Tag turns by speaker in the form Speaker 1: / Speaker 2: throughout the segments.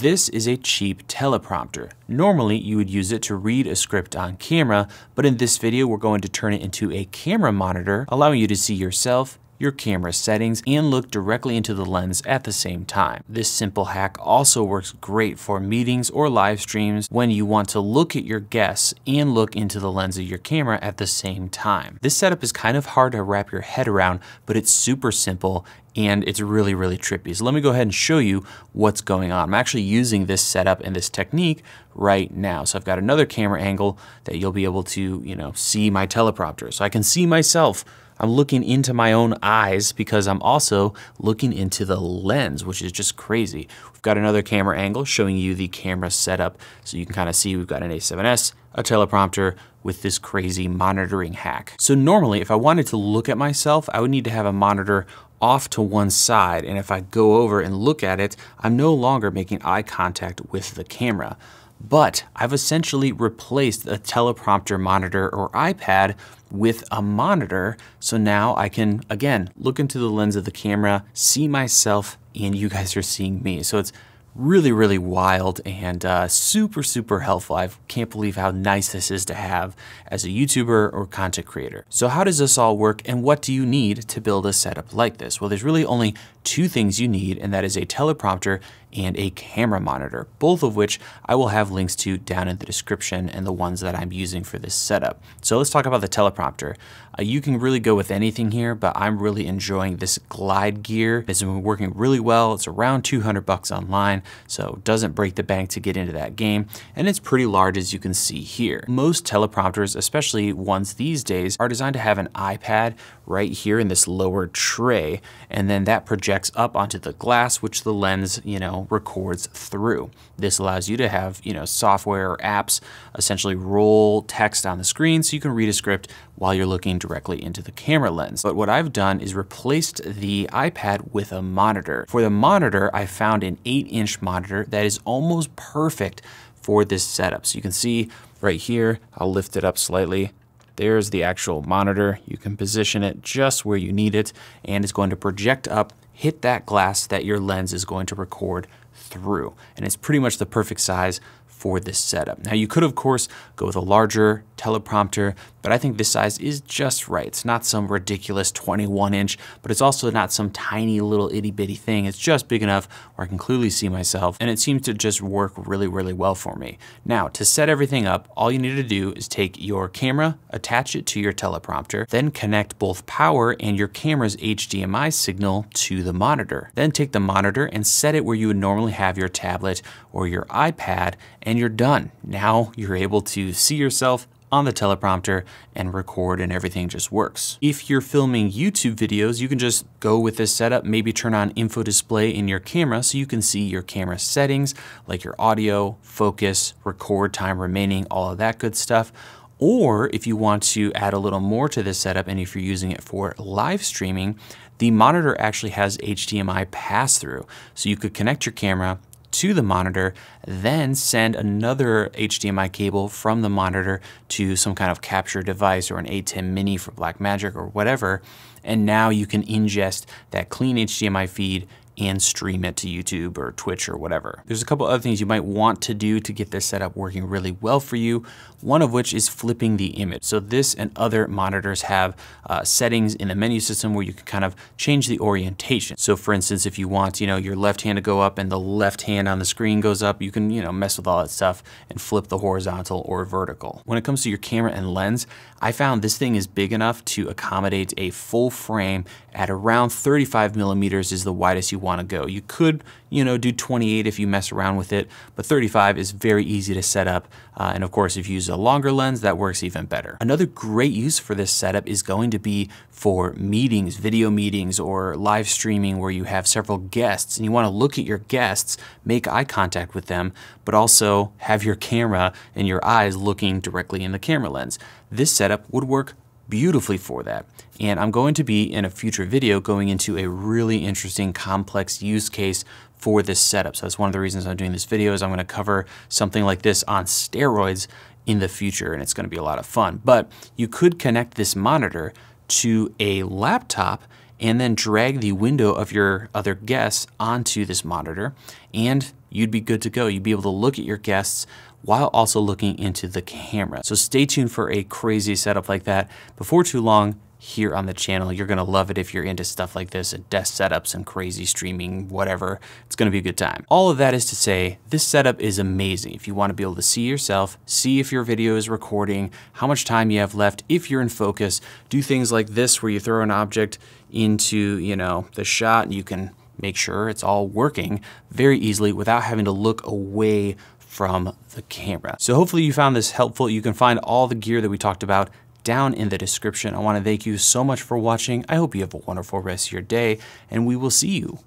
Speaker 1: This is a cheap teleprompter. Normally, you would use it to read a script on camera, but in this video, we're going to turn it into a camera monitor, allowing you to see yourself your camera settings and look directly into the lens at the same time. This simple hack also works great for meetings or live streams when you want to look at your guests and look into the lens of your camera at the same time. This setup is kind of hard to wrap your head around, but it's super simple and it's really, really trippy. So let me go ahead and show you what's going on. I'm actually using this setup and this technique right now. So I've got another camera angle that you'll be able to, you know, see my teleprompter. So I can see myself I'm looking into my own eyes because I'm also looking into the lens, which is just crazy. We've got another camera angle showing you the camera setup. So you can kind of see we've got an A7S, a teleprompter with this crazy monitoring hack. So normally if I wanted to look at myself, I would need to have a monitor off to one side. And if I go over and look at it, I'm no longer making eye contact with the camera but I've essentially replaced a teleprompter monitor or iPad with a monitor. So now I can, again, look into the lens of the camera, see myself, and you guys are seeing me. So it's really, really wild and uh, super, super helpful. I can't believe how nice this is to have as a YouTuber or content creator. So how does this all work and what do you need to build a setup like this? Well, there's really only two things you need and that is a teleprompter and a camera monitor, both of which I will have links to down in the description and the ones that I'm using for this setup. So let's talk about the teleprompter. Uh, you can really go with anything here, but I'm really enjoying this glide gear. It's been working really well. It's around 200 bucks online, so doesn't break the bank to get into that game. And it's pretty large as you can see here. Most teleprompters, especially ones these days, are designed to have an iPad right here in this lower tray, and then that projects up onto the glass, which the lens, you know, records through. This allows you to have, you know, software or apps essentially roll text on the screen so you can read a script while you're looking directly directly into the camera lens. But what I've done is replaced the iPad with a monitor. For the monitor, I found an eight inch monitor that is almost perfect for this setup. So you can see right here, I'll lift it up slightly. There's the actual monitor. You can position it just where you need it and it's going to project up, hit that glass that your lens is going to record through. And it's pretty much the perfect size for this setup. Now you could of course go with a larger teleprompter, but I think this size is just right. It's not some ridiculous 21 inch, but it's also not some tiny little itty bitty thing. It's just big enough where I can clearly see myself and it seems to just work really, really well for me. Now to set everything up, all you need to do is take your camera, attach it to your teleprompter, then connect both power and your camera's HDMI signal to the monitor. Then take the monitor and set it where you would normally have your tablet or your iPad and you're done. Now you're able to see yourself on the teleprompter and record and everything just works. If you're filming YouTube videos, you can just go with this setup, maybe turn on info display in your camera so you can see your camera settings like your audio, focus, record time remaining, all of that good stuff. Or if you want to add a little more to this setup and if you're using it for live streaming, the monitor actually has HDMI pass through. So you could connect your camera to the monitor, then send another HDMI cable from the monitor to some kind of capture device or an A10 mini for Blackmagic or whatever. And now you can ingest that clean HDMI feed and stream it to YouTube or Twitch or whatever. There's a couple other things you might want to do to get this setup working really well for you, one of which is flipping the image. So this and other monitors have uh, settings in the menu system where you can kind of change the orientation. So for instance, if you want, you know, your left hand to go up and the left hand on the screen goes up, you can, you know, mess with all that stuff and flip the horizontal or vertical. When it comes to your camera and lens, I found this thing is big enough to accommodate a full frame at around 35 millimeters is the widest you want want to go. You could, you know, do 28 if you mess around with it, but 35 is very easy to set up. Uh, and of course, if you use a longer lens, that works even better. Another great use for this setup is going to be for meetings, video meetings, or live streaming where you have several guests and you want to look at your guests, make eye contact with them, but also have your camera and your eyes looking directly in the camera lens. This setup would work beautifully for that. And I'm going to be in a future video going into a really interesting complex use case for this setup. So that's one of the reasons I'm doing this video is I'm gonna cover something like this on steroids in the future and it's gonna be a lot of fun. But you could connect this monitor to a laptop and then drag the window of your other guests onto this monitor and you'd be good to go. You'd be able to look at your guests while also looking into the camera. So stay tuned for a crazy setup like that before too long here on the channel. You're gonna love it if you're into stuff like this and desk setups and crazy streaming, whatever. It's gonna be a good time. All of that is to say, this setup is amazing. If you wanna be able to see yourself, see if your video is recording, how much time you have left, if you're in focus, do things like this where you throw an object into, you know, the shot and you can make sure it's all working very easily without having to look away from the camera. So hopefully you found this helpful. You can find all the gear that we talked about down in the description. I wanna thank you so much for watching. I hope you have a wonderful rest of your day and we will see you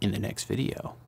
Speaker 1: in the next video.